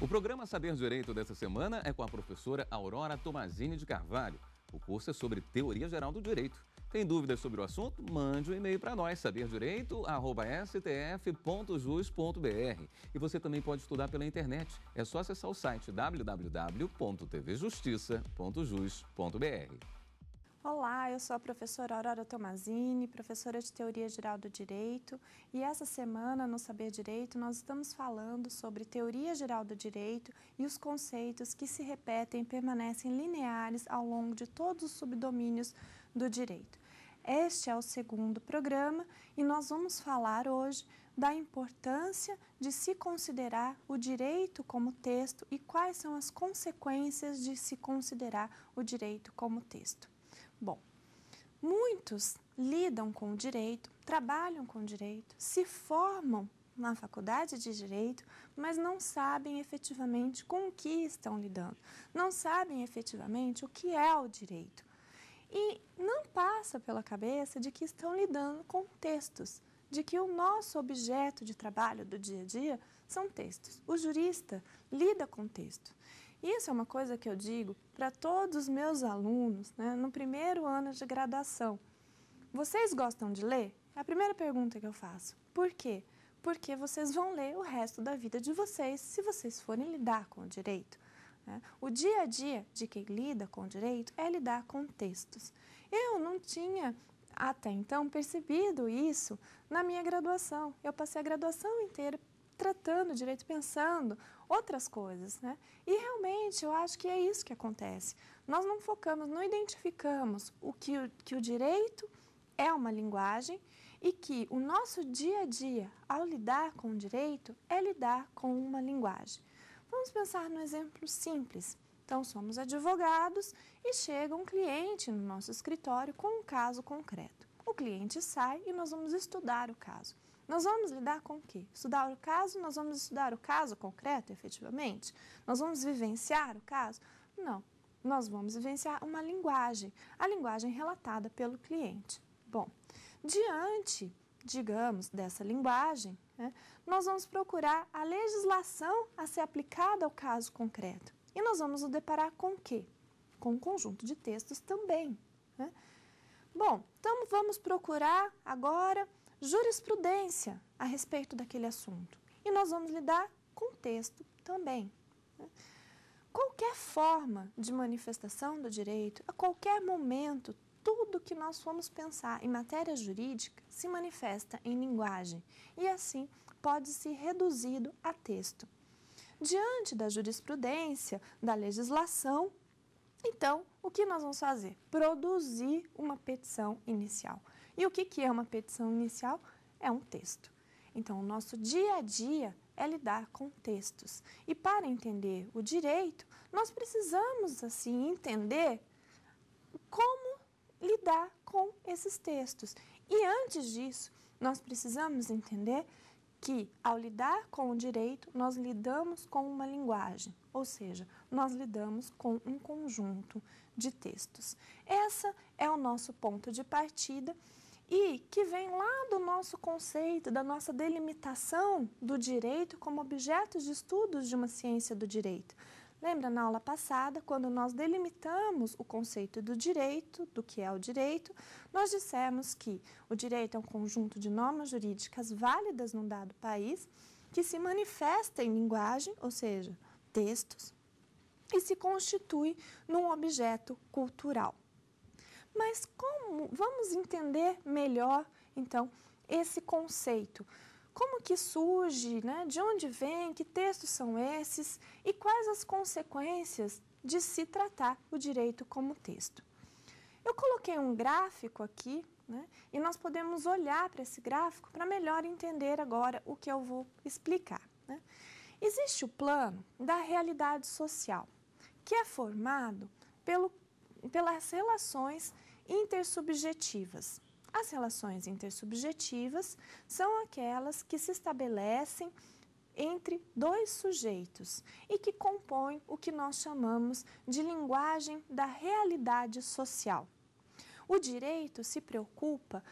O programa Saber Direito dessa semana é com a professora Aurora Tomazini de Carvalho. O curso é sobre Teoria Geral do Direito. Tem dúvidas sobre o assunto? Mande um e-mail para nós, saberdireito.stf.jus.br. E você também pode estudar pela internet. É só acessar o site www.tvjustiça.jus.br. Olá, eu sou a professora Aurora Tomazini, professora de Teoria Geral do Direito, e essa semana no Saber Direito nós estamos falando sobre Teoria Geral do Direito e os conceitos que se repetem e permanecem lineares ao longo de todos os subdomínios do direito. Este é o segundo programa e nós vamos falar hoje da importância de se considerar o direito como texto e quais são as consequências de se considerar o direito como texto. Bom, muitos lidam com o direito, trabalham com o direito, se formam na faculdade de direito, mas não sabem efetivamente com o que estão lidando, não sabem efetivamente o que é o direito. E não passa pela cabeça de que estão lidando com textos, de que o nosso objeto de trabalho do dia a dia são textos. O jurista lida com texto. Isso é uma coisa que eu digo para todos os meus alunos né, no primeiro ano de graduação. Vocês gostam de ler? É a primeira pergunta que eu faço. Por quê? Porque vocês vão ler o resto da vida de vocês se vocês forem lidar com o direito. Né? O dia a dia de quem lida com o direito é lidar com textos. Eu não tinha até então percebido isso na minha graduação. Eu passei a graduação inteira tratando direito, pensando outras coisas, né? E realmente eu acho que é isso que acontece. Nós não focamos, não identificamos o que o, que o direito é uma linguagem e que o nosso dia a dia, ao lidar com o direito, é lidar com uma linguagem. Vamos pensar no exemplo simples. Então, somos advogados e chega um cliente no nosso escritório com um caso concreto. O cliente sai e nós vamos estudar o caso. Nós vamos lidar com o quê? Estudar o caso? Nós vamos estudar o caso concreto, efetivamente? Nós vamos vivenciar o caso? Não. Nós vamos vivenciar uma linguagem, a linguagem relatada pelo cliente. Bom, diante, digamos, dessa linguagem, né, nós vamos procurar a legislação a ser aplicada ao caso concreto. E nós vamos nos deparar com o quê? Com um conjunto de textos também. Né? Bom, então vamos procurar agora jurisprudência a respeito daquele assunto. E nós vamos lidar com texto também. Né? Qualquer forma de manifestação do direito, a qualquer momento, tudo que nós formos pensar em matéria jurídica se manifesta em linguagem e assim pode ser reduzido a texto. Diante da jurisprudência, da legislação, então, o que nós vamos fazer? Produzir uma petição inicial. E o que, que é uma petição inicial? É um texto. Então, o nosso dia a dia é lidar com textos. E para entender o direito, nós precisamos, assim, entender como lidar com esses textos. E antes disso, nós precisamos entender que, ao lidar com o direito, nós lidamos com uma linguagem, ou seja, nós lidamos com um conjunto de textos. Essa é o nosso ponto de partida e que vem lá do nosso conceito, da nossa delimitação do direito como objeto de estudos de uma ciência do direito. Lembra na aula passada, quando nós delimitamos o conceito do direito, do que é o direito, nós dissemos que o direito é um conjunto de normas jurídicas válidas num dado país que se manifesta em linguagem, ou seja, textos, e se constitui num objeto cultural. Mas como vamos entender melhor então esse conceito? Como que surge, né? De onde vem? Que textos são esses? E quais as consequências de se tratar o direito como texto? Eu coloquei um gráfico aqui, né? E nós podemos olhar para esse gráfico para melhor entender agora o que eu vou explicar. Né? Existe o plano da realidade social, que é formado pelo, pelas relações intersubjetivas. As relações intersubjetivas são aquelas que se estabelecem entre dois sujeitos e que compõem o que nós chamamos de linguagem da realidade social. O direito se preocupa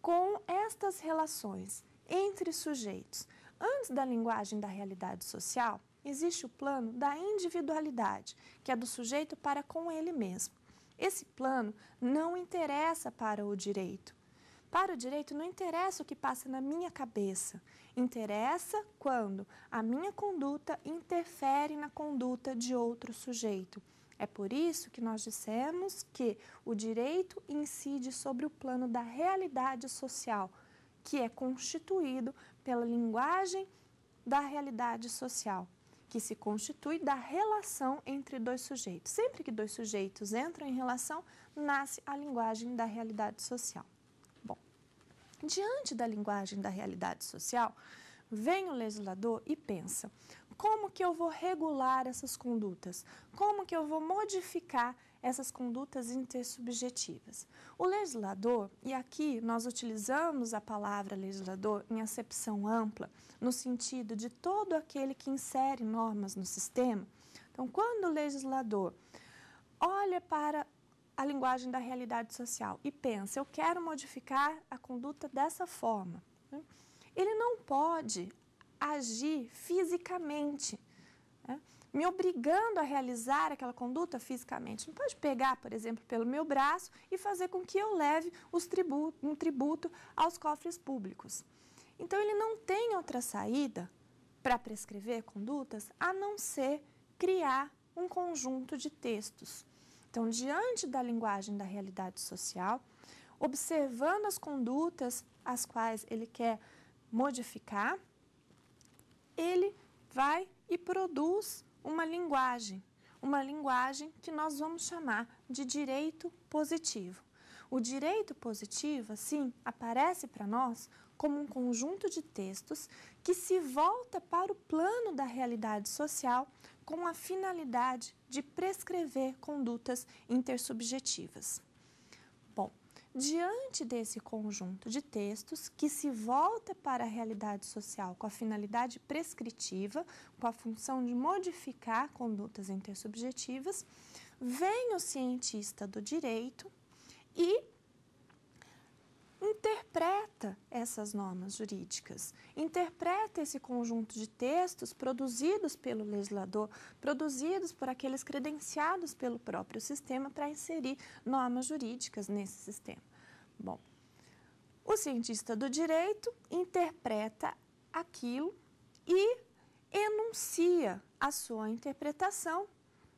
com estas relações entre sujeitos. Antes da linguagem da realidade social, existe o plano da individualidade, que é do sujeito para com ele mesmo. Esse plano não interessa para o direito. Para o direito, não interessa o que passa na minha cabeça. Interessa quando a minha conduta interfere na conduta de outro sujeito. É por isso que nós dissemos que o direito incide sobre o plano da realidade social, que é constituído pela linguagem da realidade social que se constitui da relação entre dois sujeitos. Sempre que dois sujeitos entram em relação, nasce a linguagem da realidade social. Bom, diante da linguagem da realidade social, vem o legislador e pensa: como que eu vou regular essas condutas? Como que eu vou modificar essas condutas intersubjetivas. O legislador, e aqui nós utilizamos a palavra legislador em acepção ampla, no sentido de todo aquele que insere normas no sistema. Então, quando o legislador olha para a linguagem da realidade social e pensa, eu quero modificar a conduta dessa forma, né? ele não pode agir fisicamente. Né? me obrigando a realizar aquela conduta fisicamente. Não pode pegar, por exemplo, pelo meu braço e fazer com que eu leve os tributo, um tributo aos cofres públicos. Então, ele não tem outra saída para prescrever condutas a não ser criar um conjunto de textos. Então, diante da linguagem da realidade social, observando as condutas as quais ele quer modificar, ele vai e produz uma linguagem, uma linguagem que nós vamos chamar de direito positivo. O direito positivo, assim, aparece para nós como um conjunto de textos que se volta para o plano da realidade social com a finalidade de prescrever condutas intersubjetivas. Diante desse conjunto de textos que se volta para a realidade social com a finalidade prescritiva, com a função de modificar condutas intersubjetivas, vem o cientista do direito e interpreta essas normas jurídicas, interpreta esse conjunto de textos produzidos pelo legislador, produzidos por aqueles credenciados pelo próprio sistema para inserir normas jurídicas nesse sistema. Bom, o cientista do direito interpreta aquilo e enuncia a sua interpretação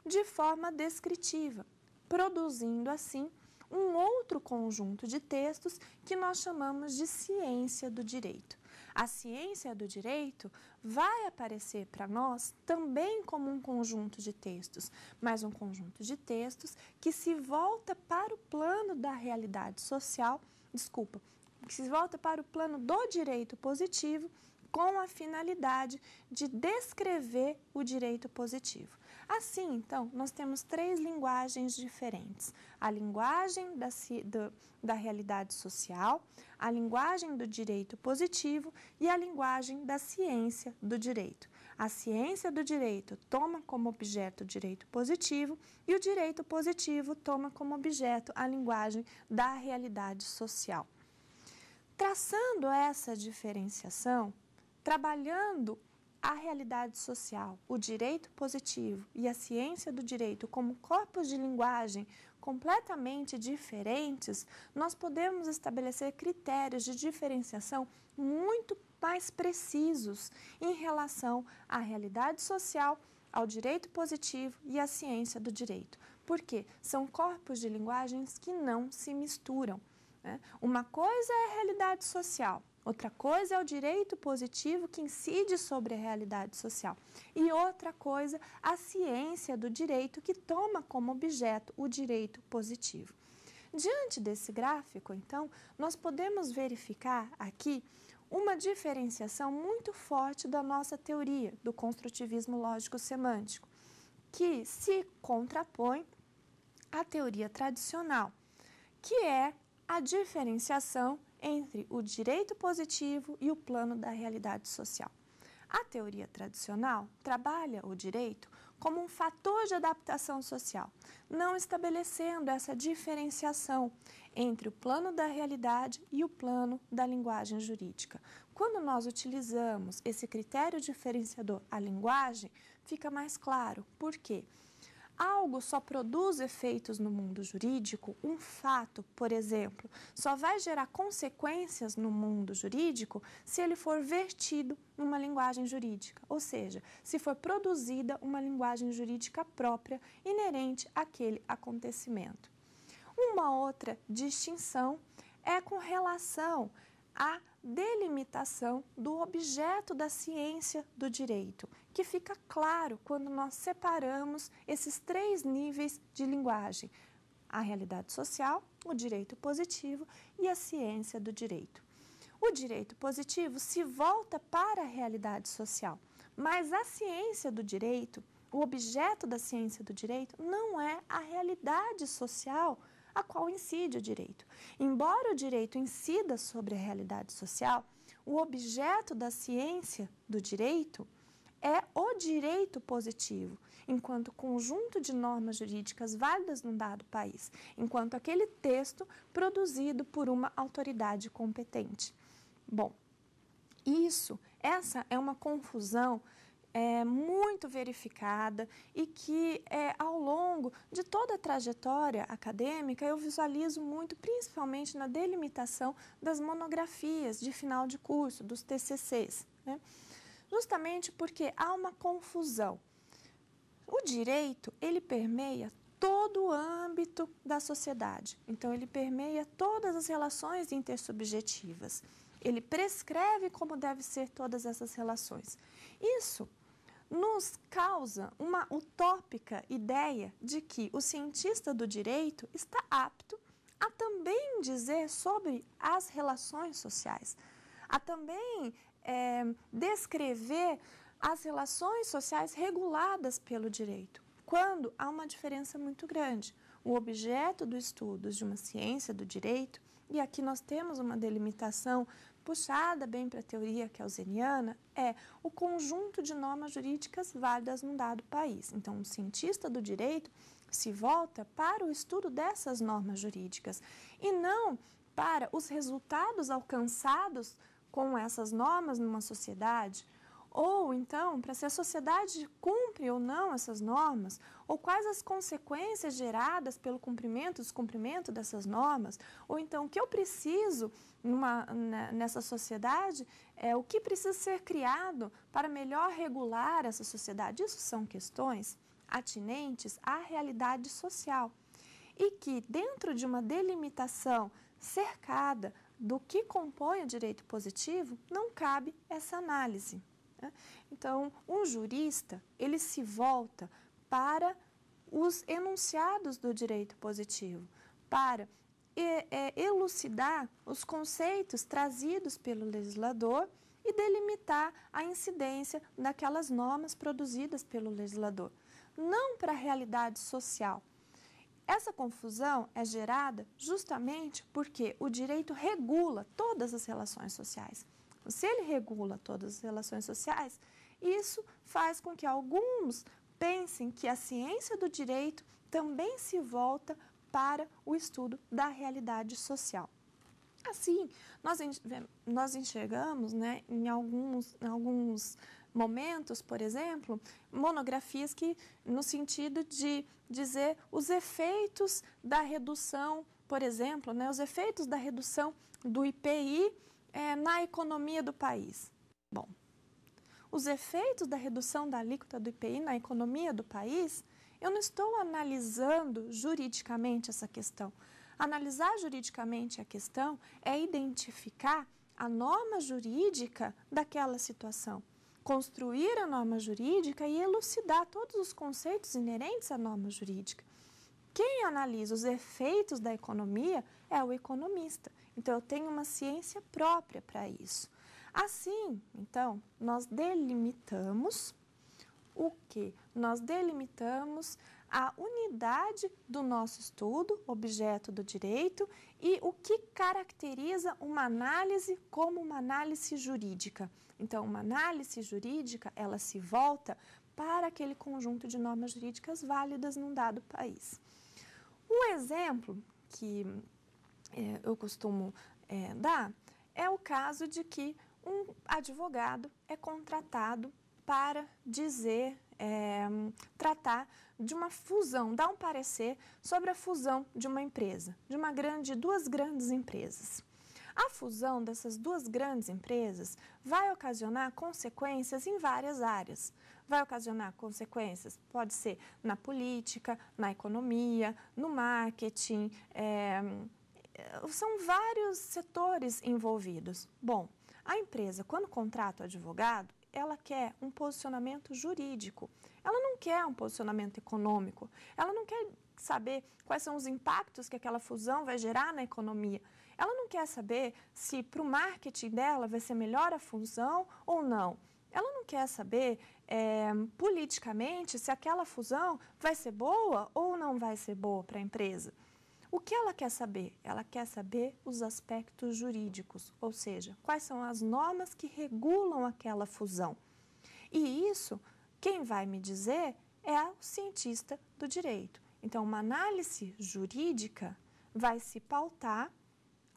de forma descritiva, produzindo assim um outro conjunto de textos que nós chamamos de ciência do direito. A ciência do direito vai aparecer para nós também como um conjunto de textos, mas um conjunto de textos que se volta para o plano da realidade social, desculpa, que se volta para o plano do direito positivo com a finalidade de descrever o direito positivo. Assim, então, nós temos três linguagens diferentes: a linguagem da, do, da realidade social, a linguagem do direito positivo e a linguagem da ciência do direito. A ciência do direito toma como objeto o direito positivo e o direito positivo toma como objeto a linguagem da realidade social. Traçando essa diferenciação, trabalhando a realidade social, o direito positivo e a ciência do direito como corpos de linguagem completamente diferentes, nós podemos estabelecer critérios de diferenciação muito mais precisos em relação à realidade social, ao direito positivo e à ciência do direito. Porque são corpos de linguagens que não se misturam. Né? Uma coisa é a realidade social, Outra coisa é o direito positivo que incide sobre a realidade social. E outra coisa, a ciência do direito que toma como objeto o direito positivo. Diante desse gráfico, então, nós podemos verificar aqui uma diferenciação muito forte da nossa teoria do construtivismo lógico-semântico, que se contrapõe à teoria tradicional, que é a diferenciação entre o direito positivo e o plano da realidade social. A teoria tradicional trabalha o direito como um fator de adaptação social, não estabelecendo essa diferenciação entre o plano da realidade e o plano da linguagem jurídica. Quando nós utilizamos esse critério diferenciador, a linguagem, fica mais claro. Por quê? Algo só produz efeitos no mundo jurídico, um fato, por exemplo, só vai gerar consequências no mundo jurídico se ele for vertido numa linguagem jurídica, ou seja, se for produzida uma linguagem jurídica própria inerente àquele acontecimento. Uma outra distinção é com relação a delimitação do objeto da ciência do direito, que fica claro quando nós separamos esses três níveis de linguagem: a realidade social, o direito positivo e a ciência do direito. O direito positivo se volta para a realidade social, mas a ciência do direito, o objeto da ciência do direito, não é a realidade social a qual incide o direito. Embora o direito incida sobre a realidade social, o objeto da ciência do direito é o direito positivo, enquanto conjunto de normas jurídicas válidas num dado país, enquanto aquele texto produzido por uma autoridade competente. Bom, isso, essa é uma confusão é, muito verificada e que é, ao longo de toda a trajetória acadêmica eu visualizo muito, principalmente na delimitação das monografias de final de curso, dos TCCs. Né? Justamente porque há uma confusão. O direito, ele permeia todo o âmbito da sociedade. Então, ele permeia todas as relações intersubjetivas. Ele prescreve como deve ser todas essas relações. Isso nos causa uma utópica ideia de que o cientista do direito está apto a também dizer sobre as relações sociais, a também é, descrever as relações sociais reguladas pelo direito, quando há uma diferença muito grande. O objeto do estudo de uma ciência do direito, e aqui nós temos uma delimitação puxada bem para a teoria keynesiana, é o conjunto de normas jurídicas válidas num dado país. Então, um cientista do direito se volta para o estudo dessas normas jurídicas e não para os resultados alcançados com essas normas numa sociedade ou então, para se a sociedade cumpre ou não essas normas, ou quais as consequências geradas pelo cumprimento, descumprimento dessas normas, ou então o que eu preciso numa, né, nessa sociedade, é o que precisa ser criado para melhor regular essa sociedade. Isso são questões atinentes à realidade social e que, dentro de uma delimitação cercada do que compõe o direito positivo, não cabe essa análise. Né? Então, um jurista, ele se volta para os enunciados do direito positivo, para é, elucidar os conceitos trazidos pelo legislador e delimitar a incidência daquelas normas produzidas pelo legislador, não para a realidade social. Essa confusão é gerada justamente porque o direito regula todas as relações sociais. Então, se ele regula todas as relações sociais, isso faz com que alguns pensem que a ciência do direito também se volta para o estudo da realidade social. Assim, nós, nós enxergamos né, em alguns, em alguns momentos, por exemplo, monografias que, no sentido de dizer os efeitos da redução, por exemplo, né, os efeitos da redução do IPI é, na economia do país? Bom, os efeitos da redução da alíquota do IPI na economia do país, eu não estou analisando juridicamente essa questão. Analisar juridicamente a questão é identificar a norma jurídica daquela situação, construir a norma jurídica e elucidar todos os conceitos inerentes à norma jurídica. Quem analisa os efeitos da economia é o economista. Então, eu tenho uma ciência própria para isso. Assim, então, nós delimitamos o que? Nós delimitamos a unidade do nosso estudo, objeto do direito, e o que caracteriza uma análise como uma análise jurídica. Então, uma análise jurídica, ela se volta para aquele conjunto de normas jurídicas válidas num dado país. Um exemplo que é, eu costumo é, dar é o caso de que um advogado é contratado para dizer, é, tratar de uma fusão, dar um parecer sobre a fusão de uma empresa, de uma grande, duas grandes empresas. A fusão dessas duas grandes empresas vai ocasionar consequências em várias áreas. Vai ocasionar consequências, pode ser na política, na economia, no marketing, é, são vários setores envolvidos. Bom, a empresa, quando contrata o advogado, ela quer um posicionamento jurídico, ela não quer um posicionamento econômico, ela não quer saber quais são os impactos que aquela fusão vai gerar na economia. Ela não quer saber se para o marketing dela vai ser melhor a fusão ou não. Ela não quer saber é, politicamente se aquela fusão vai ser boa ou não vai ser boa para a empresa. O que ela quer saber? Ela quer saber os aspectos jurídicos, ou seja, quais são as normas que regulam aquela fusão. E isso, quem vai me dizer é o cientista do direito. Então, uma análise jurídica vai se pautar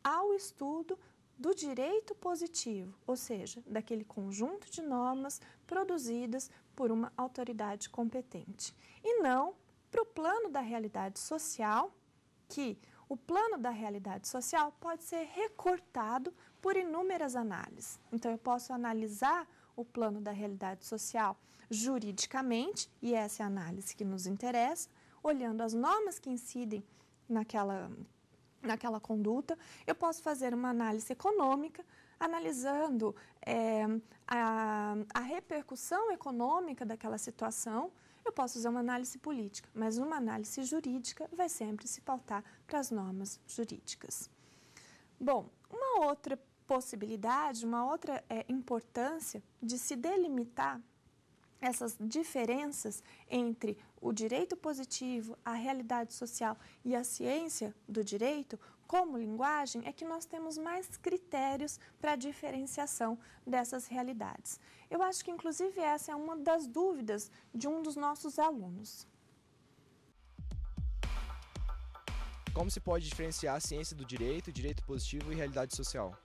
ao estudo do direito positivo, ou seja, daquele conjunto de normas produzidas por uma autoridade competente, e não para o plano da realidade social que o plano da realidade social pode ser recortado por inúmeras análises. Então, eu posso analisar o plano da realidade social juridicamente, e essa é a análise que nos interessa, olhando as normas que incidem naquela, naquela conduta. Eu posso fazer uma análise econômica, analisando é, a, a repercussão econômica daquela situação eu posso usar uma análise política, mas uma análise jurídica vai sempre se faltar para as normas jurídicas. Bom, uma outra possibilidade, uma outra é, importância de se delimitar essas diferenças entre o direito positivo, a realidade social e a ciência do direito, como linguagem, é que nós temos mais critérios para a diferenciação dessas realidades. Eu acho que, inclusive, essa é uma das dúvidas de um dos nossos alunos. Como se pode diferenciar a ciência do direito, direito positivo e realidade social?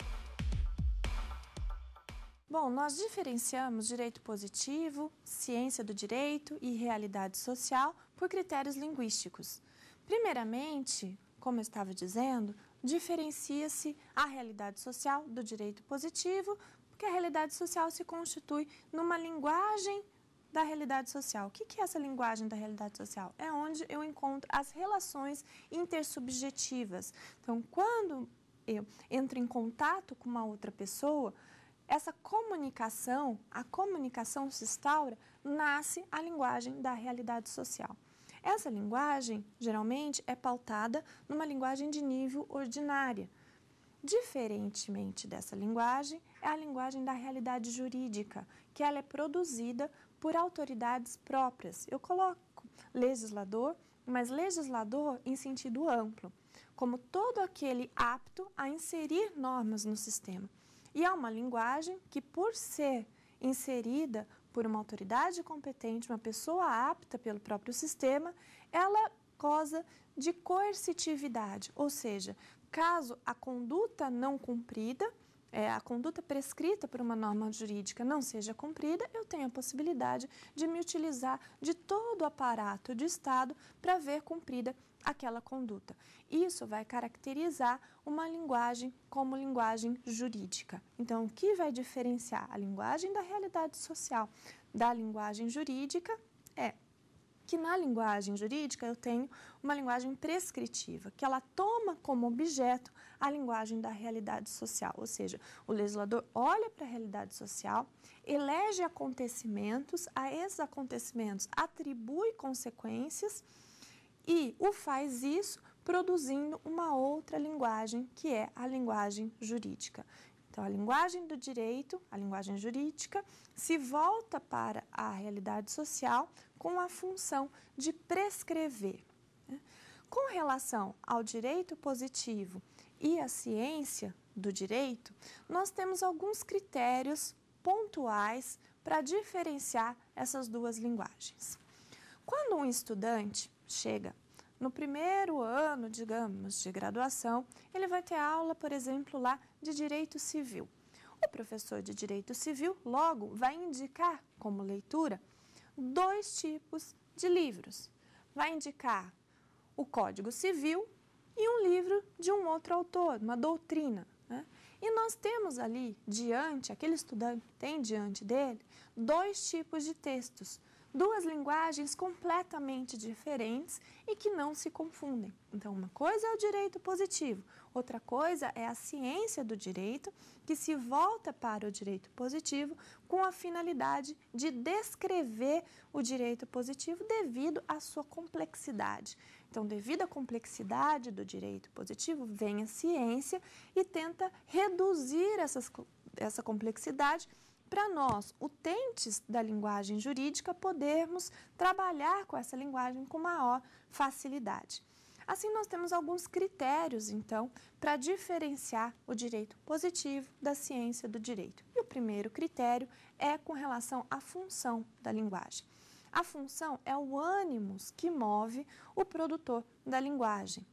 Bom, nós diferenciamos direito positivo, ciência do direito e realidade social por critérios linguísticos. Primeiramente, como eu estava dizendo, diferencia-se a realidade social do direito positivo, porque a realidade social se constitui numa linguagem da realidade social. O que é essa linguagem da realidade social? É onde eu encontro as relações intersubjetivas. Então, quando eu entro em contato com uma outra pessoa, essa comunicação, a comunicação se instaura, nasce a linguagem da realidade social. Essa linguagem, geralmente, é pautada numa linguagem de nível ordinária. Diferentemente dessa linguagem, é a linguagem da realidade jurídica, que ela é produzida por autoridades próprias. Eu coloco legislador, mas legislador em sentido amplo, como todo aquele apto a inserir normas no sistema. E é uma linguagem que, por ser inserida por uma autoridade competente, uma pessoa apta pelo próprio sistema, ela causa de coercitividade, ou seja, caso a conduta não cumprida, é, a conduta prescrita por uma norma jurídica não seja cumprida, eu tenho a possibilidade de me utilizar de todo o aparato de Estado para ver cumprida aquela conduta. Isso vai caracterizar uma linguagem como linguagem jurídica. Então, o que vai diferenciar a linguagem da realidade social da linguagem jurídica é que na linguagem jurídica eu tenho uma linguagem prescritiva, que ela toma como objeto a linguagem da realidade social, ou seja, o legislador olha para a realidade social, elege acontecimentos, a esses acontecimentos atribui consequências e o faz isso produzindo uma outra linguagem, que é a linguagem jurídica. Então, a linguagem do direito, a linguagem jurídica, se volta para a realidade social com a função de prescrever. Né? Com relação ao direito positivo e à ciência do direito, nós temos alguns critérios pontuais para diferenciar essas duas linguagens. Quando um estudante chega. No primeiro ano, digamos, de graduação, ele vai ter aula, por exemplo, lá de direito civil. O professor de direito civil logo vai indicar como leitura dois tipos de livros. Vai indicar o Código Civil e um livro de um outro autor, uma doutrina. Né? E nós temos ali diante, aquele estudante tem diante dele, dois tipos de textos duas linguagens completamente diferentes e que não se confundem. Então, uma coisa é o direito positivo, outra coisa é a ciência do direito, que se volta para o direito positivo com a finalidade de descrever o direito positivo devido à sua complexidade. Então, devido à complexidade do direito positivo, vem a ciência e tenta reduzir essas, essa complexidade para nós, utentes da linguagem jurídica, podermos trabalhar com essa linguagem com maior facilidade. Assim, nós temos alguns critérios, então, para diferenciar o direito positivo da ciência do direito. E o primeiro critério é com relação à função da linguagem. A função é o ânimos que move o produtor da linguagem.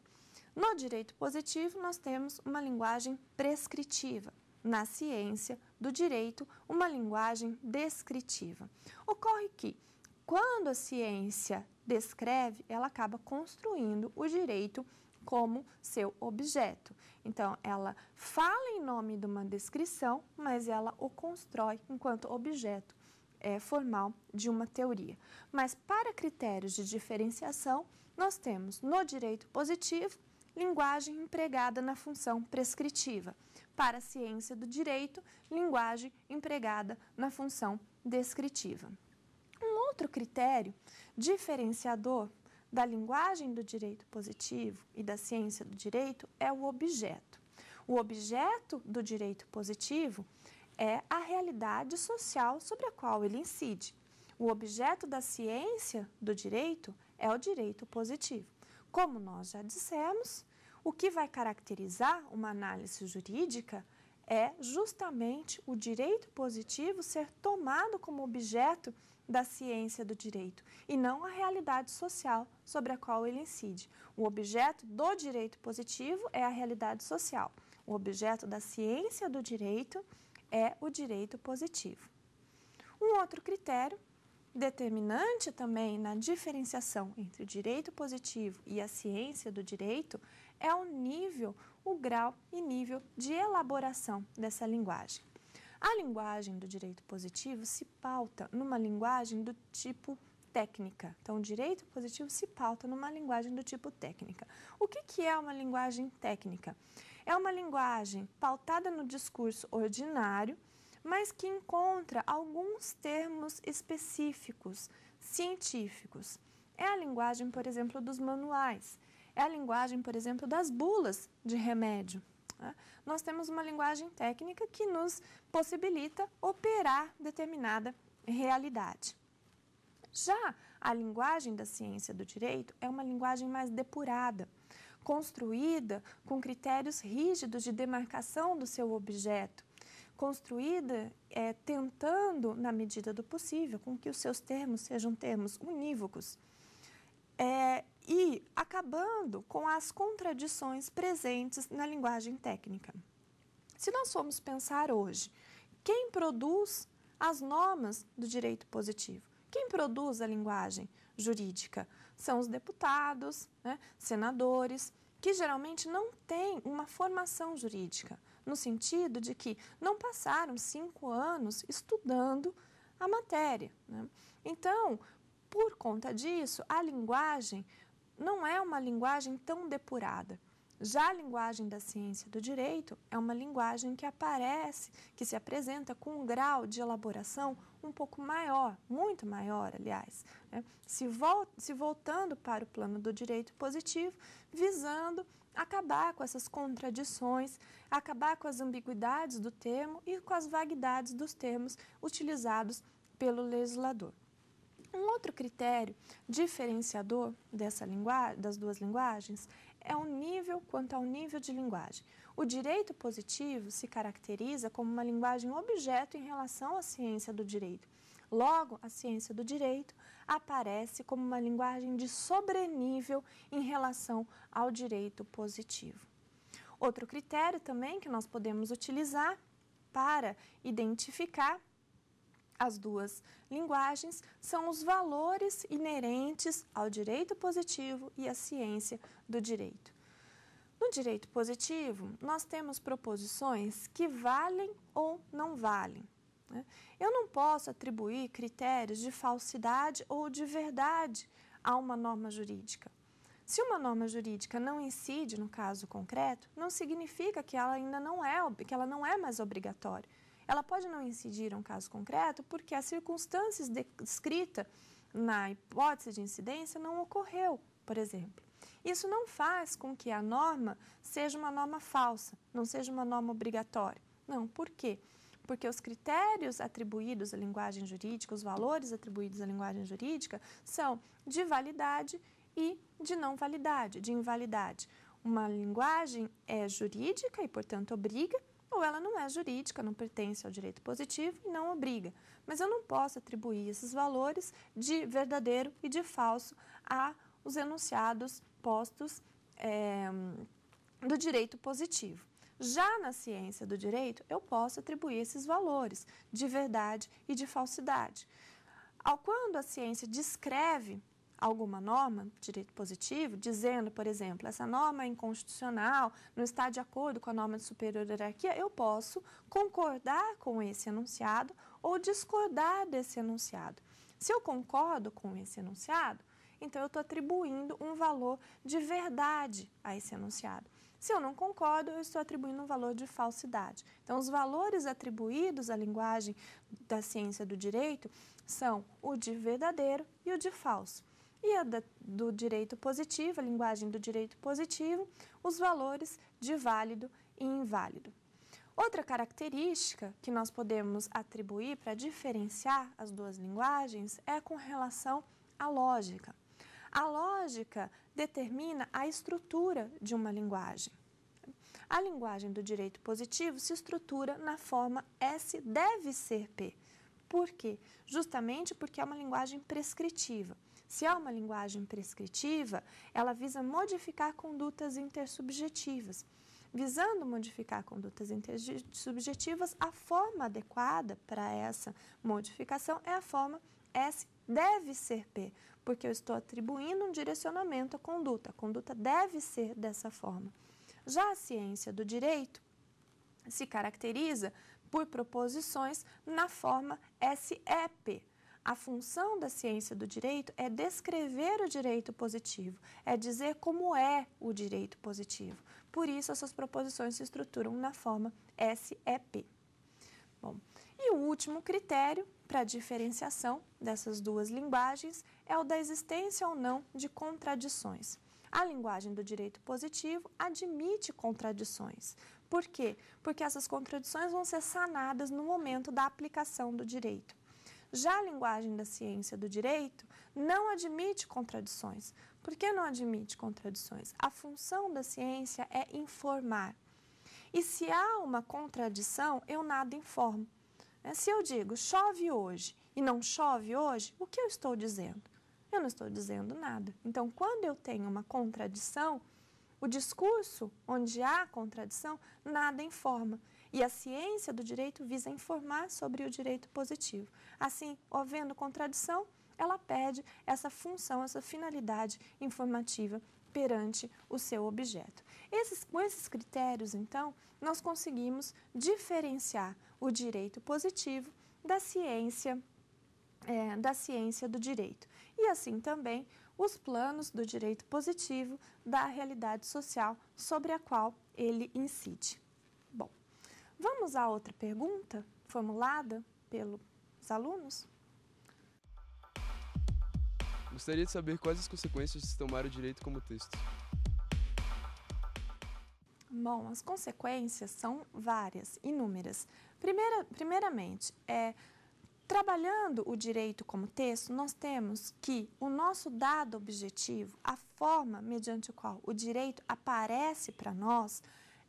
No direito positivo, nós temos uma linguagem prescritiva na ciência do direito uma linguagem descritiva. Ocorre que, quando a ciência descreve, ela acaba construindo o direito como seu objeto. Então, ela fala em nome de uma descrição, mas ela o constrói enquanto objeto é, formal de uma teoria. Mas, para critérios de diferenciação, nós temos no direito positivo linguagem empregada na função prescritiva para a ciência do direito, linguagem empregada na função descritiva. Um outro critério diferenciador da linguagem do direito positivo e da ciência do direito é o objeto. O objeto do direito positivo é a realidade social sobre a qual ele incide. O objeto da ciência do direito é o direito positivo. Como nós já dissemos, o que vai caracterizar uma análise jurídica é justamente o direito positivo ser tomado como objeto da ciência do direito e não a realidade social sobre a qual ele incide. O objeto do direito positivo é a realidade social. O objeto da ciência do direito é o direito positivo. Um outro critério determinante também na diferenciação entre o direito positivo e a ciência do direito é o nível, o grau e nível de elaboração dessa linguagem. A linguagem do direito positivo se pauta numa linguagem do tipo técnica. Então, o direito positivo se pauta numa linguagem do tipo técnica. O que, que é uma linguagem técnica? É uma linguagem pautada no discurso ordinário, mas que encontra alguns termos específicos, científicos. É a linguagem, por exemplo, dos manuais é a linguagem, por exemplo, das bulas de remédio. Né? Nós temos uma linguagem técnica que nos possibilita operar determinada realidade. Já a linguagem da ciência do direito é uma linguagem mais depurada, construída com critérios rígidos de demarcação do seu objeto, construída é, tentando, na medida do possível, com que os seus termos sejam termos unívocos. É, e acabando com as contradições presentes na linguagem técnica. Se nós formos pensar hoje, quem produz as normas do direito positivo? Quem produz a linguagem jurídica? São os deputados, né, senadores, que geralmente não têm uma formação jurídica, no sentido de que não passaram cinco anos estudando a matéria. Né? Então, por conta disso, a linguagem não é uma linguagem tão depurada. Já a linguagem da ciência do direito é uma linguagem que aparece, que se apresenta com um grau de elaboração um pouco maior, muito maior, aliás, né? se, vol se voltando para o plano do direito positivo, visando acabar com essas contradições, acabar com as ambiguidades do termo e com as vaguidades dos termos utilizados pelo legislador. Um outro critério diferenciador dessa das duas linguagens é o nível quanto ao nível de linguagem. O direito positivo se caracteriza como uma linguagem objeto em relação à ciência do direito. Logo, a ciência do direito aparece como uma linguagem de sobrenível em relação ao direito positivo. Outro critério também que nós podemos utilizar para identificar as duas linguagens são os valores inerentes ao direito positivo e à ciência do direito. No direito positivo, nós temos proposições que valem ou não valem. Né? Eu não posso atribuir critérios de falsidade ou de verdade a uma norma jurídica. Se uma norma jurídica não incide no caso concreto, não significa que ela ainda não é, que ela não é mais obrigatória ela pode não incidir um caso concreto porque as circunstâncias descritas na hipótese de incidência não ocorreu, por exemplo. Isso não faz com que a norma seja uma norma falsa, não seja uma norma obrigatória. Não, por quê? Porque os critérios atribuídos à linguagem jurídica, os valores atribuídos à linguagem jurídica, são de validade e de não validade, de invalidade. Uma linguagem é jurídica e, portanto, obriga ou ela não é jurídica, não pertence ao direito positivo e não obriga. Mas eu não posso atribuir esses valores de verdadeiro e de falso a os enunciados postos é, do direito positivo. Já na ciência do direito, eu posso atribuir esses valores de verdade e de falsidade. Ao quando a ciência descreve alguma norma, direito positivo, dizendo, por exemplo, essa norma é inconstitucional, não está de acordo com a norma de superior hierarquia, eu posso concordar com esse enunciado ou discordar desse enunciado. Se eu concordo com esse enunciado, então eu estou atribuindo um valor de verdade a esse enunciado. Se eu não concordo, eu estou atribuindo um valor de falsidade. Então, os valores atribuídos à linguagem da ciência do direito são o de verdadeiro e o de falso e a da, do direito positivo, a linguagem do direito positivo, os valores de válido e inválido. Outra característica que nós podemos atribuir para diferenciar as duas linguagens é com relação à lógica. A lógica determina a estrutura de uma linguagem. A linguagem do direito positivo se estrutura na forma S deve ser P. Por quê? Justamente porque é uma linguagem prescritiva. Se é uma linguagem prescritiva, ela visa modificar condutas intersubjetivas. Visando modificar condutas intersubjetivas, a forma adequada para essa modificação é a forma S deve ser P, porque eu estou atribuindo um direcionamento à conduta. A conduta deve ser dessa forma. Já a ciência do direito se caracteriza por proposições na forma SEP a função da ciência do direito é descrever o direito positivo, é dizer como é o direito positivo. Por isso, essas proposições se estruturam na forma SEP. Bom, e o último critério para a diferenciação dessas duas linguagens é o da existência ou não de contradições. A linguagem do direito positivo admite contradições. Por quê? Porque essas contradições vão ser sanadas no momento da aplicação do direito. Já a linguagem da ciência do direito não admite contradições. Por que não admite contradições? A função da ciência é informar. E se há uma contradição, eu nada informo. É, se eu digo chove hoje e não chove hoje, o que eu estou dizendo? Eu não estou dizendo nada. Então, quando eu tenho uma contradição, o discurso onde há contradição, nada informa. E a ciência do direito visa informar sobre o direito positivo. Assim, havendo contradição, ela perde essa função, essa finalidade informativa perante o seu objeto. Esses, com esses critérios, então, nós conseguimos diferenciar o direito positivo da ciência é, da ciência do direito. E assim também os planos do direito positivo da realidade social sobre a qual ele incide. Bom, vamos à outra pergunta formulada pelo os alunos. Gostaria de saber quais as consequências de se tomar o direito como texto. Bom, as consequências são várias, inúmeras. Primeira, primeiramente, é, trabalhando o direito como texto, nós temos que o nosso dado objetivo, a forma mediante a qual o direito aparece para nós,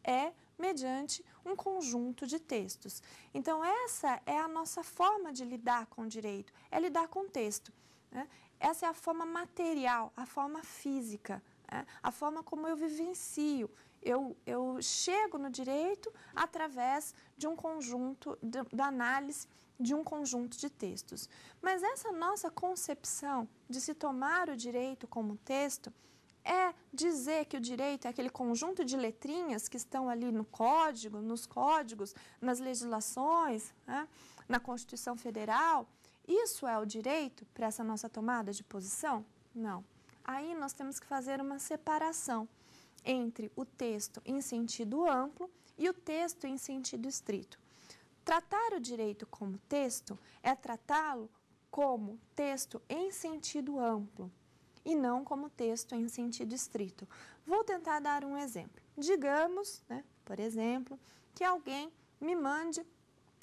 é mediante um conjunto de textos. Então, essa é a nossa forma de lidar com o direito, é lidar com o texto. Né? Essa é a forma material, a forma física, né? a forma como eu vivencio. Eu, eu chego no direito através de um conjunto, da análise de um conjunto de textos. Mas essa nossa concepção de se tomar o direito como texto, é dizer que o direito é aquele conjunto de letrinhas que estão ali no código, nos códigos, nas legislações, né? na Constituição Federal. Isso é o direito para essa nossa tomada de posição? Não. Aí nós temos que fazer uma separação entre o texto em sentido amplo e o texto em sentido estrito. Tratar o direito como texto é tratá-lo como texto em sentido amplo e não como texto em sentido estrito. Vou tentar dar um exemplo. Digamos, né, por exemplo, que alguém me mande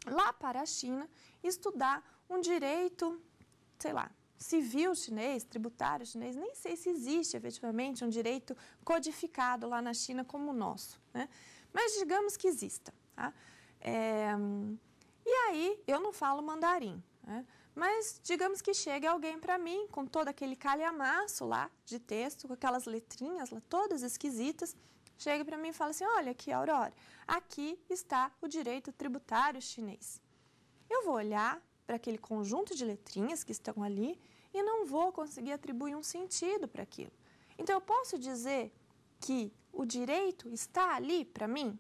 lá para a China estudar um direito, sei lá, civil chinês, tributário chinês, nem sei se existe efetivamente um direito codificado lá na China como o nosso, né? Mas digamos que exista, tá? É, e aí eu não falo mandarim, né? Mas digamos que chegue alguém para mim com todo aquele calhamaço lá de texto, com aquelas letrinhas lá todas esquisitas, chega para mim e fala assim: "Olha aqui, Aurora, aqui está o direito tributário chinês". Eu vou olhar para aquele conjunto de letrinhas que estão ali e não vou conseguir atribuir um sentido para aquilo. Então eu posso dizer que o direito está ali para mim?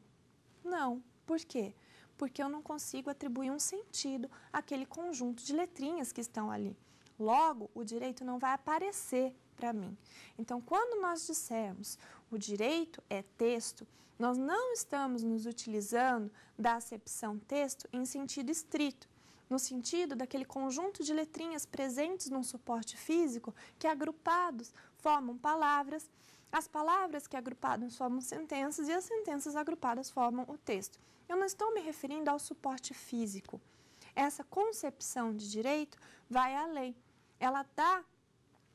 Não. Por quê? porque eu não consigo atribuir um sentido àquele conjunto de letrinhas que estão ali. Logo, o direito não vai aparecer para mim. Então, quando nós dissermos o direito é texto, nós não estamos nos utilizando da acepção texto em sentido estrito, no sentido daquele conjunto de letrinhas presentes num suporte físico que, agrupados, formam palavras as palavras que agrupadas formam sentenças e as sentenças agrupadas formam o texto. Eu não estou me referindo ao suporte físico. Essa concepção de direito vai além. Ela dá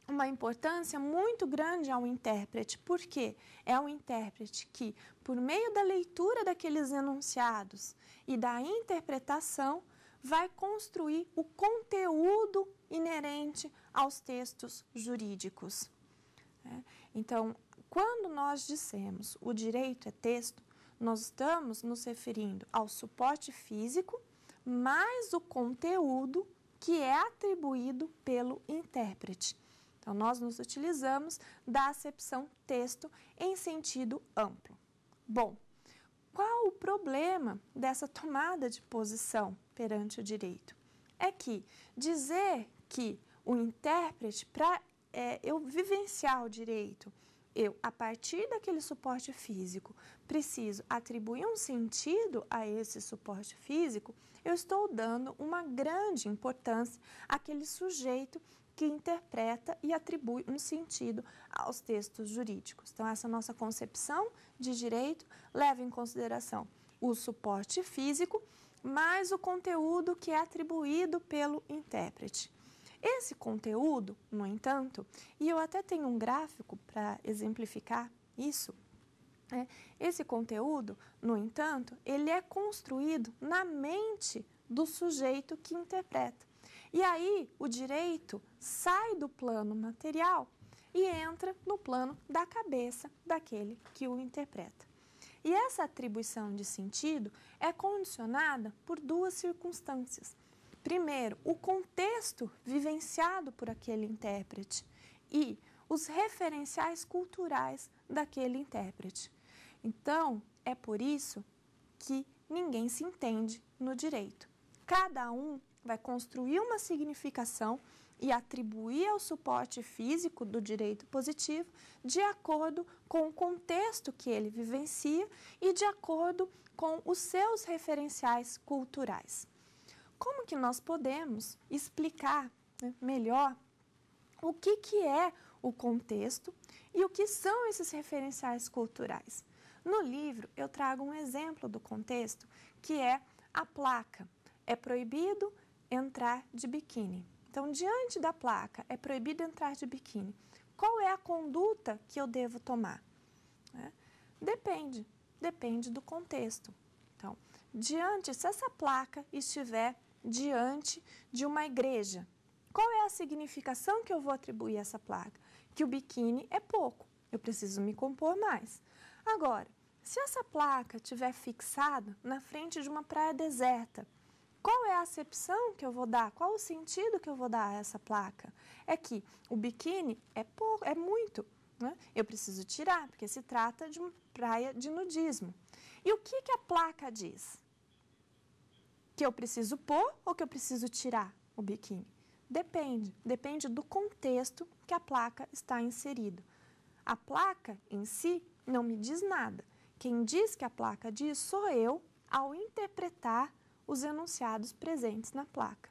uma importância muito grande ao intérprete, porque é o intérprete que, por meio da leitura daqueles enunciados e da interpretação, vai construir o conteúdo inerente aos textos jurídicos. É. Então, quando nós dissemos o direito é texto, nós estamos nos referindo ao suporte físico mais o conteúdo que é atribuído pelo intérprete. Então, nós nos utilizamos da acepção texto em sentido amplo. Bom, qual o problema dessa tomada de posição perante o direito? É que dizer que o intérprete, para é, eu vivenciar o direito, eu, a partir daquele suporte físico, preciso atribuir um sentido a esse suporte físico, eu estou dando uma grande importância àquele sujeito que interpreta e atribui um sentido aos textos jurídicos. Então, essa nossa concepção de direito leva em consideração o suporte físico mais o conteúdo que é atribuído pelo intérprete. Esse conteúdo, no entanto, e eu até tenho um gráfico para exemplificar isso, né? esse conteúdo, no entanto, ele é construído na mente do sujeito que interpreta. E aí o direito sai do plano material e entra no plano da cabeça daquele que o interpreta. E essa atribuição de sentido é condicionada por duas circunstâncias primeiro, o contexto vivenciado por aquele intérprete e os referenciais culturais daquele intérprete. Então, é por isso que ninguém se entende no direito. Cada um vai construir uma significação e atribuir ao suporte físico do direito positivo de acordo com o contexto que ele vivencia e de acordo com os seus referenciais culturais como que nós podemos explicar né, melhor o que, que é o contexto e o que são esses referenciais culturais. No livro, eu trago um exemplo do contexto que é a placa. É proibido entrar de biquíni. Então, diante da placa, é proibido entrar de biquíni. Qual é a conduta que eu devo tomar? É. Depende, depende do contexto. Então, diante, se essa placa estiver diante de uma igreja. Qual é a significação que eu vou atribuir a essa placa? Que o biquíni é pouco, eu preciso me compor mais. Agora, se essa placa estiver fixada na frente de uma praia deserta, qual é a acepção que eu vou dar? Qual o sentido que eu vou dar a essa placa? É que o biquíni é pouco, é muito. Né? Eu preciso tirar, porque se trata de uma praia de nudismo. E o que, que a placa diz? que eu preciso pôr ou que eu preciso tirar o biquíni? Depende, depende do contexto que a placa está inserida. A placa em si não me diz nada. Quem diz que a placa diz sou eu ao interpretar os enunciados presentes na placa.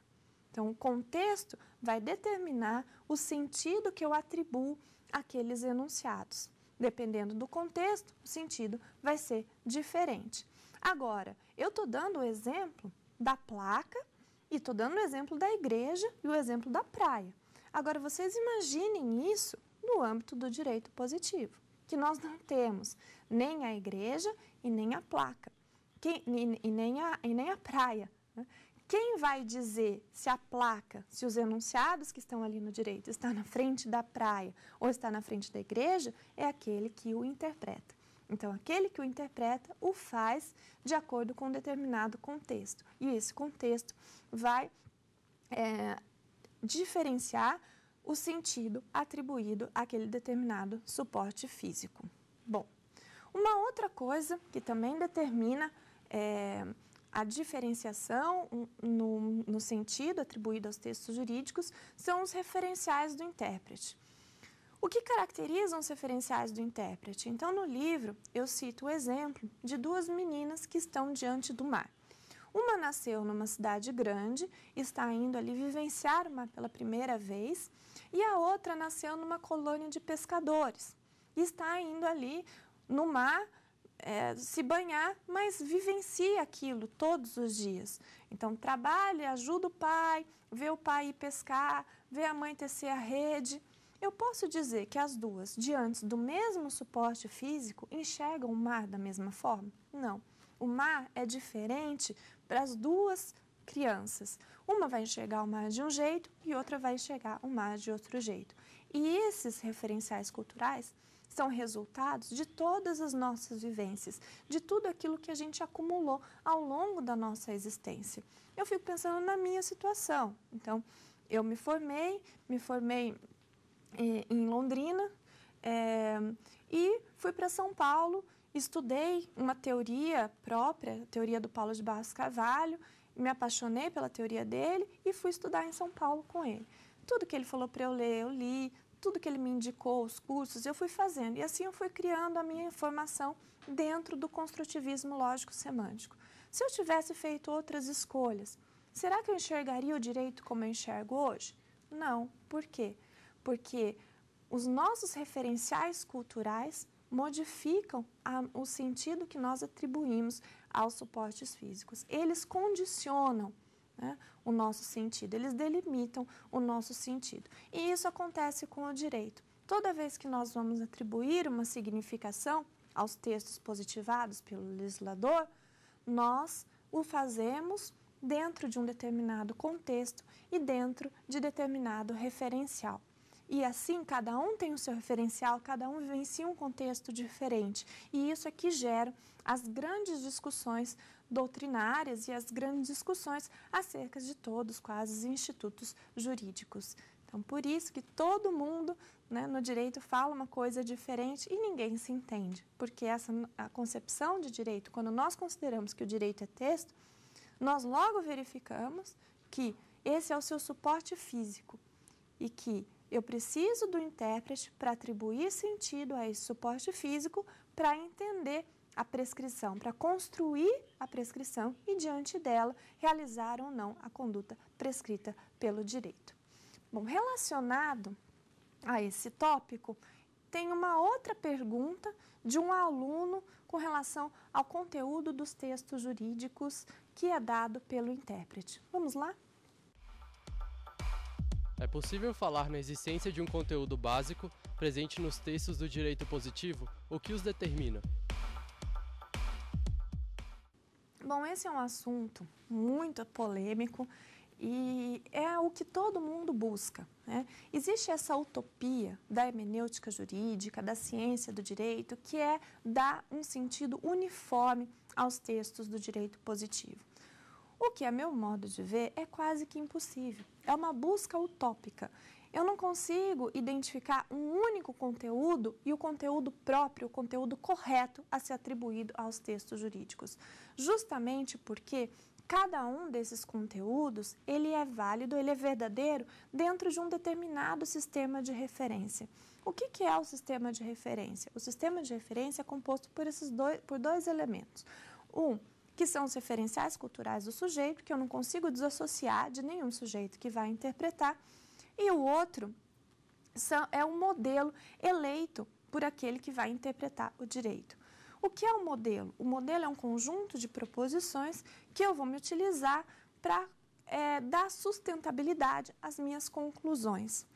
Então, o contexto vai determinar o sentido que eu atribuo àqueles enunciados. Dependendo do contexto, o sentido vai ser diferente. Agora, eu estou dando o exemplo da placa e estou dando o exemplo da igreja e o exemplo da praia. Agora, vocês imaginem isso no âmbito do direito positivo, que nós não temos nem a igreja e nem a placa, que, e, e, nem a, e nem a praia. Né? Quem vai dizer se a placa, se os enunciados que estão ali no direito está na frente da praia ou está na frente da igreja, é aquele que o interpreta. Então, aquele que o interpreta o faz de acordo com um determinado contexto. E esse contexto vai é, diferenciar o sentido atribuído àquele determinado suporte físico. Bom, uma outra coisa que também determina é, a diferenciação no, no sentido atribuído aos textos jurídicos são os referenciais do intérprete. O que caracteriza os referenciais do intérprete? Então, no livro, eu cito o exemplo de duas meninas que estão diante do mar. Uma nasceu numa cidade grande, está indo ali vivenciar o mar pela primeira vez, e a outra nasceu numa colônia de pescadores, e está indo ali no mar é, se banhar, mas vivencia aquilo todos os dias. Então, trabalha, ajuda o pai, vê o pai ir pescar, vê a mãe tecer a rede. Eu posso dizer que as duas, diante do mesmo suporte físico, enxergam o mar da mesma forma? Não. O mar é diferente para as duas crianças. Uma vai enxergar o mar de um jeito e outra vai enxergar o mar de outro jeito. E esses referenciais culturais são resultados de todas as nossas vivências, de tudo aquilo que a gente acumulou ao longo da nossa existência. Eu fico pensando na minha situação. Então, eu me formei, me formei em Londrina é, e fui para São Paulo, estudei uma teoria própria, a teoria do Paulo de Barros Carvalho, me apaixonei pela teoria dele e fui estudar em São Paulo com ele. Tudo que ele falou para eu ler, eu li, tudo que ele me indicou, os cursos, eu fui fazendo. E assim eu fui criando a minha formação dentro do construtivismo lógico-semântico. Se eu tivesse feito outras escolhas, será que eu enxergaria o direito como eu enxergo hoje? Não. Por quê? porque os nossos referenciais culturais modificam a, o sentido que nós atribuímos aos suportes físicos. Eles condicionam né, o nosso sentido, eles delimitam o nosso sentido. E isso acontece com o direito. Toda vez que nós vamos atribuir uma significação aos textos positivados pelo legislador, nós o fazemos dentro de um determinado contexto e dentro de determinado referencial. E assim, cada um tem o seu referencial, cada um vivencia um contexto diferente. E isso é que gera as grandes discussões doutrinárias e as grandes discussões acerca de todos, quase, os institutos jurídicos. Então, por isso que todo mundo né, no direito fala uma coisa diferente e ninguém se entende. Porque essa a concepção de direito, quando nós consideramos que o direito é texto, nós logo verificamos que esse é o seu suporte físico e que eu preciso do intérprete para atribuir sentido a esse suporte físico para entender a prescrição, para construir a prescrição e, diante dela, realizar ou não a conduta prescrita pelo direito. Bom, relacionado a esse tópico, tem uma outra pergunta de um aluno com relação ao conteúdo dos textos jurídicos que é dado pelo intérprete. Vamos lá? É possível falar na existência de um conteúdo básico presente nos textos do direito positivo? O que os determina? Bom, esse é um assunto muito polêmico e é o que todo mundo busca. Né? Existe essa utopia da hermenêutica jurídica, da ciência do direito, que é dar um sentido uniforme aos textos do direito positivo. O que, a meu modo de ver, é quase que impossível. É uma busca utópica. Eu não consigo identificar um único conteúdo e o conteúdo próprio, o conteúdo correto a ser atribuído aos textos jurídicos. Justamente porque cada um desses conteúdos, ele é válido, ele é verdadeiro dentro de um determinado sistema de referência. O que, que é o sistema de referência? O sistema de referência é composto por, esses dois, por dois elementos. Um, que são os referenciais culturais do sujeito, que eu não consigo desassociar de nenhum sujeito que vai interpretar, e o outro é o um modelo eleito por aquele que vai interpretar o direito. O que é o um modelo? O modelo é um conjunto de proposições que eu vou me utilizar para é, dar sustentabilidade às minhas conclusões.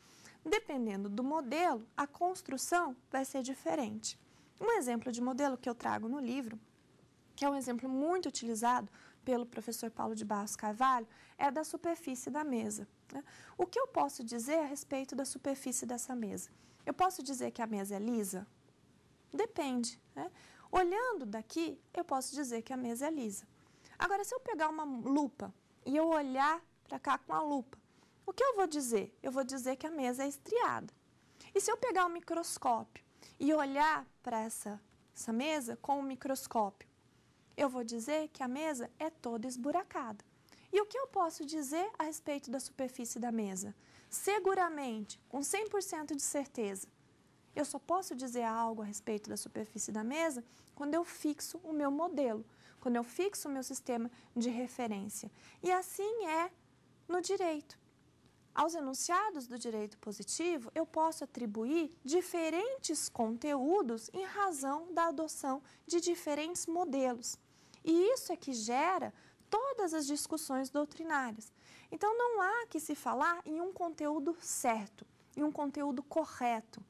Dependendo do modelo, a construção vai ser diferente. Um exemplo de modelo que eu trago no livro que é um exemplo muito utilizado pelo professor Paulo de Barros Carvalho, é da superfície da mesa. Né? O que eu posso dizer a respeito da superfície dessa mesa? Eu posso dizer que a mesa é lisa? Depende. Né? Olhando daqui, eu posso dizer que a mesa é lisa. Agora, se eu pegar uma lupa e eu olhar para cá com a lupa, o que eu vou dizer? Eu vou dizer que a mesa é estriada. E se eu pegar um microscópio e olhar para essa, essa mesa com o um microscópio, eu vou dizer que a mesa é toda esburacada. E o que eu posso dizer a respeito da superfície da mesa? Seguramente, com 100% de certeza, eu só posso dizer algo a respeito da superfície da mesa quando eu fixo o meu modelo, quando eu fixo o meu sistema de referência. E assim é no direito. Aos enunciados do direito positivo, eu posso atribuir diferentes conteúdos em razão da adoção de diferentes modelos. E isso é que gera todas as discussões doutrinárias. Então não há que se falar em um conteúdo certo, em um conteúdo correto,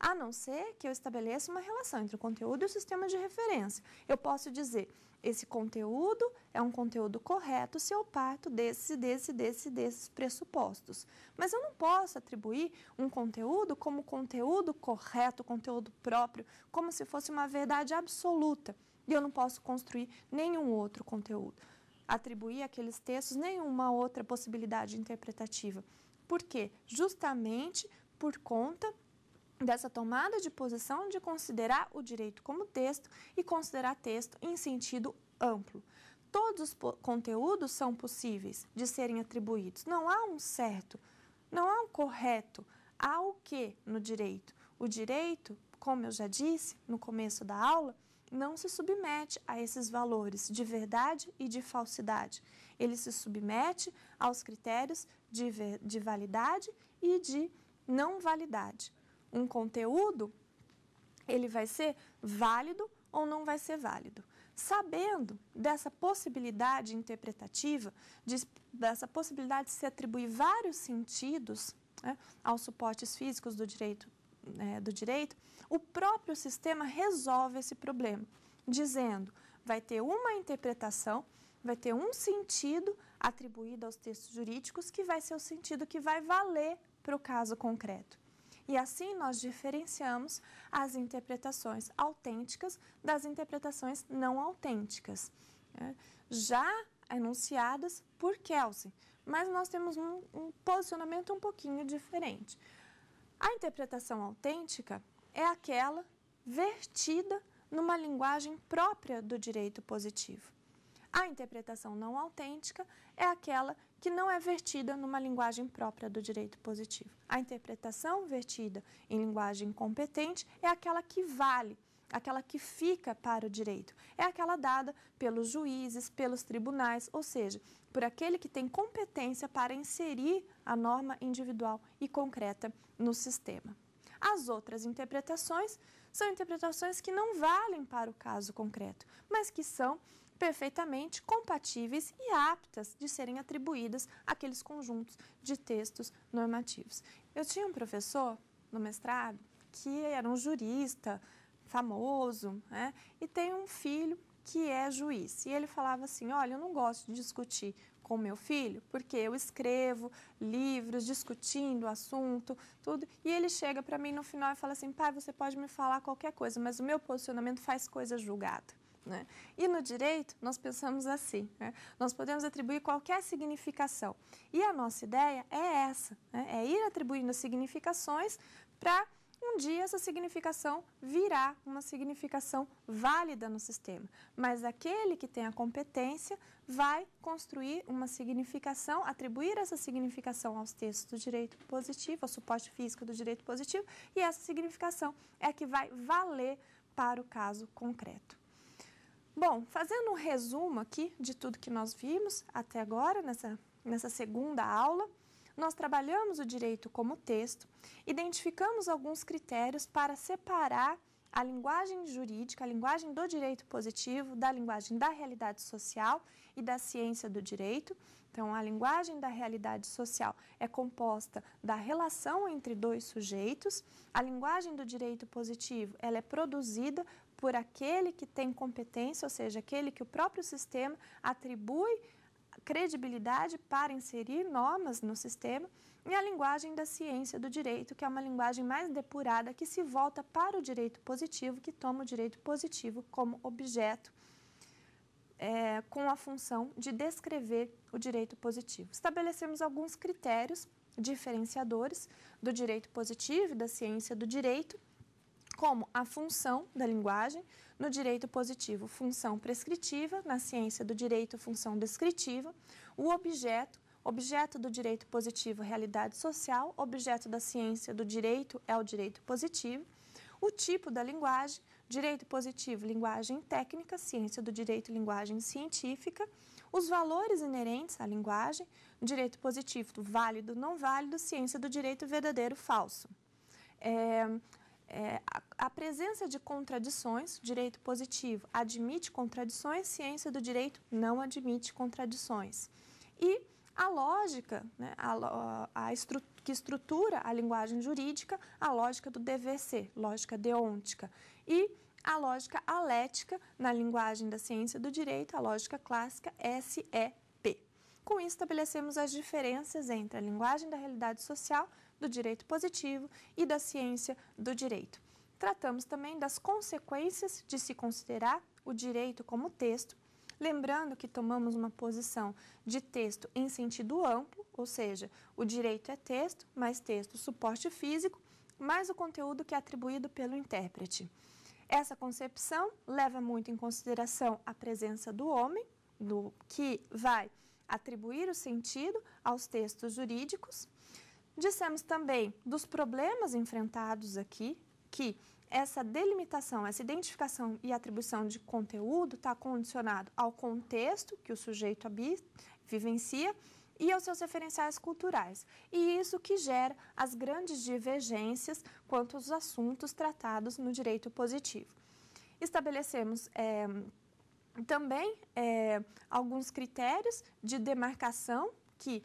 a não ser que eu estabeleça uma relação entre o conteúdo e o sistema de referência. Eu posso dizer, esse conteúdo é um conteúdo correto se eu parto desse, desse, desse, desses pressupostos. Mas eu não posso atribuir um conteúdo como conteúdo correto, conteúdo próprio, como se fosse uma verdade absoluta e eu não posso construir nenhum outro conteúdo, atribuir àqueles textos nenhuma outra possibilidade interpretativa. Por quê? Justamente por conta dessa tomada de posição de considerar o direito como texto e considerar texto em sentido amplo. Todos os conteúdos são possíveis de serem atribuídos. Não há um certo, não há um correto. Há o que no direito? O direito, como eu já disse no começo da aula, não se submete a esses valores de verdade e de falsidade. Ele se submete aos critérios de, de validade e de não validade. Um conteúdo, ele vai ser válido ou não vai ser válido. Sabendo dessa possibilidade interpretativa, de, dessa possibilidade de se atribuir vários sentidos né, aos suportes físicos do direito é, do direito, o próprio sistema resolve esse problema, dizendo vai ter uma interpretação, vai ter um sentido atribuído aos textos jurídicos que vai ser o sentido que vai valer para o caso concreto. E assim nós diferenciamos as interpretações autênticas das interpretações não autênticas, né? já enunciadas por Kelsen, mas nós temos um, um posicionamento um pouquinho diferente. A interpretação autêntica é aquela vertida numa linguagem própria do direito positivo. A interpretação não autêntica é aquela que não é vertida numa linguagem própria do direito positivo. A interpretação vertida em linguagem competente é aquela que vale, aquela que fica para o direito. É aquela dada pelos juízes, pelos tribunais, ou seja, por aquele que tem competência para inserir a norma individual e concreta no sistema. As outras interpretações são interpretações que não valem para o caso concreto, mas que são perfeitamente compatíveis e aptas de serem atribuídas àqueles conjuntos de textos normativos. Eu tinha um professor no mestrado que era um jurista famoso né, e tem um filho que é juiz. E ele falava assim: Olha, eu não gosto de discutir com meu filho, porque eu escrevo livros discutindo o assunto, tudo, e ele chega para mim no final e fala assim: "Pai, você pode me falar qualquer coisa, mas o meu posicionamento faz coisa julgada". Né? E no direito, nós pensamos assim: né? nós podemos atribuir qualquer significação. E a nossa ideia é essa: né? é ir atribuindo significações para um dia essa significação virá uma significação válida no sistema, mas aquele que tem a competência vai construir uma significação, atribuir essa significação aos textos do direito positivo, ao suporte físico do direito positivo, e essa significação é que vai valer para o caso concreto. Bom, fazendo um resumo aqui de tudo que nós vimos até agora nessa, nessa segunda aula nós trabalhamos o direito como texto, identificamos alguns critérios para separar a linguagem jurídica, a linguagem do direito positivo, da linguagem da realidade social e da ciência do direito. Então, a linguagem da realidade social é composta da relação entre dois sujeitos. A linguagem do direito positivo, ela é produzida por aquele que tem competência, ou seja, aquele que o próprio sistema atribui credibilidade para inserir normas no sistema e a linguagem da ciência do direito, que é uma linguagem mais depurada que se volta para o direito positivo, que toma o direito positivo como objeto é, com a função de descrever o direito positivo. Estabelecemos alguns critérios diferenciadores do direito positivo e da ciência do direito, como a função da linguagem, no direito positivo, função prescritiva, na ciência do direito, função descritiva. O objeto, objeto do direito positivo, realidade social, objeto da ciência do direito é o direito positivo. O tipo da linguagem, direito positivo, linguagem técnica, ciência do direito, linguagem científica. Os valores inerentes à linguagem, direito positivo, válido, não válido, ciência do direito verdadeiro, falso. É, é, a, a, presença de contradições, direito positivo admite contradições, ciência do direito não admite contradições. E a lógica, né, a, a estru, que estrutura a linguagem jurídica, a lógica do DVC, lógica deontica. E a lógica alética, na linguagem da ciência do direito, a lógica clássica SEP. Com isso, estabelecemos as diferenças entre a linguagem da realidade social do direito positivo e da ciência do direito. Tratamos também das consequências de se considerar o direito como texto, lembrando que tomamos uma posição de texto em sentido amplo, ou seja, o direito é texto, mais texto suporte físico, mais o conteúdo que é atribuído pelo intérprete. Essa concepção leva muito em consideração a presença do homem, do que vai atribuir o sentido aos textos jurídicos, Dissemos também dos problemas enfrentados aqui, que essa delimitação, essa identificação e atribuição de conteúdo está condicionado ao contexto que o sujeito habita, vivencia e aos seus referenciais culturais. E isso que gera as grandes divergências quanto aos assuntos tratados no direito positivo. Estabelecemos é, também é, alguns critérios de demarcação que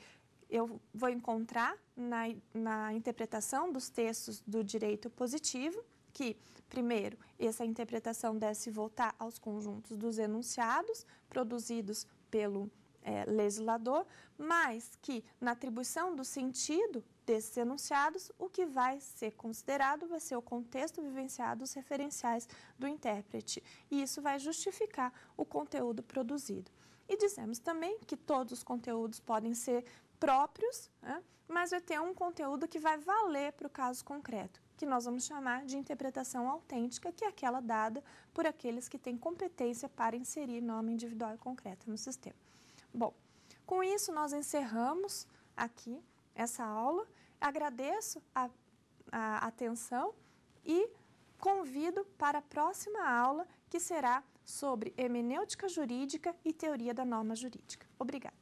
eu vou encontrar na, na interpretação dos textos do direito positivo que, primeiro, essa interpretação deve se voltar aos conjuntos dos enunciados produzidos pelo é, legislador, mas que, na atribuição do sentido desses enunciados, o que vai ser considerado vai ser o contexto vivenciado, os referenciais do intérprete. E isso vai justificar o conteúdo produzido. E dizemos também que todos os conteúdos podem ser próprios, né? mas vai ter um conteúdo que vai valer para o caso concreto, que nós vamos chamar de interpretação autêntica, que é aquela dada por aqueles que têm competência para inserir nome individual e concreto no sistema. Bom, com isso nós encerramos aqui essa aula. Agradeço a, a atenção e convido para a próxima aula, que será sobre hermenêutica jurídica e teoria da norma jurídica. Obrigada.